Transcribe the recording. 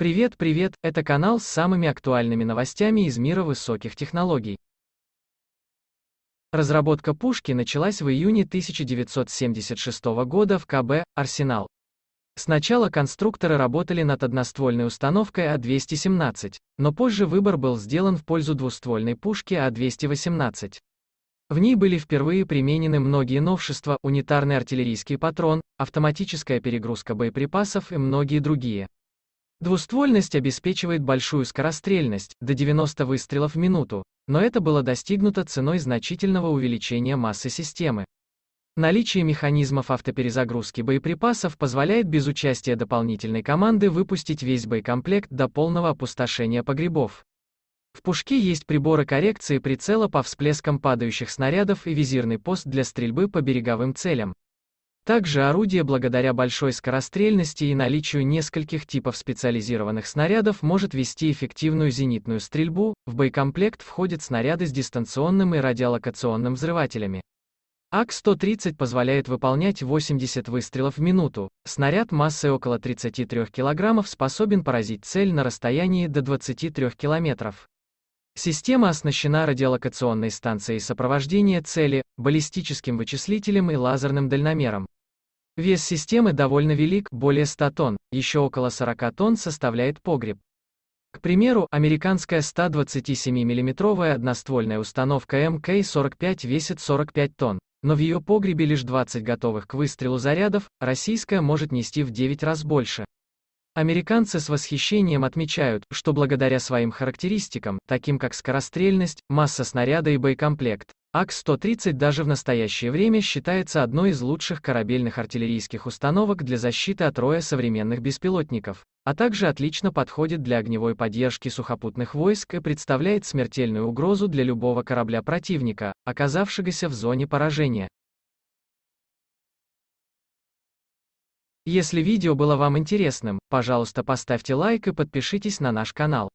Привет, привет, это канал с самыми актуальными новостями из мира высоких технологий. Разработка пушки началась в июне 1976 года в КБ «Арсенал». Сначала конструкторы работали над одноствольной установкой А-217, но позже выбор был сделан в пользу двуствольной пушки А-218. В ней были впервые применены многие новшества, унитарный артиллерийский патрон, автоматическая перегрузка боеприпасов и многие другие. Двуствольность обеспечивает большую скорострельность, до 90 выстрелов в минуту, но это было достигнуто ценой значительного увеличения массы системы. Наличие механизмов автоперезагрузки боеприпасов позволяет без участия дополнительной команды выпустить весь боекомплект до полного опустошения погребов. В пушке есть приборы коррекции прицела по всплескам падающих снарядов и визирный пост для стрельбы по береговым целям. Также орудие благодаря большой скорострельности и наличию нескольких типов специализированных снарядов может вести эффективную зенитную стрельбу, в боекомплект входят снаряды с дистанционным и радиолокационным взрывателями. АК-130 позволяет выполнять 80 выстрелов в минуту, снаряд массой около 33 кг способен поразить цель на расстоянии до 23 км. Система оснащена радиолокационной станцией сопровождения цели, баллистическим вычислителем и лазерным дальномером. Вес системы довольно велик, более 100 тонн, еще около 40 тонн составляет погреб. К примеру, американская 127 миллиметровая одноствольная установка МК-45 весит 45 тонн, но в ее погребе лишь 20 готовых к выстрелу зарядов, российская может нести в 9 раз больше. Американцы с восхищением отмечают, что благодаря своим характеристикам, таким как скорострельность, масса снаряда и боекомплект, АК-130 даже в настоящее время считается одной из лучших корабельных артиллерийских установок для защиты от роя современных беспилотников, а также отлично подходит для огневой поддержки сухопутных войск и представляет смертельную угрозу для любого корабля противника, оказавшегося в зоне поражения. Если видео было вам интересным, пожалуйста поставьте лайк и подпишитесь на наш канал.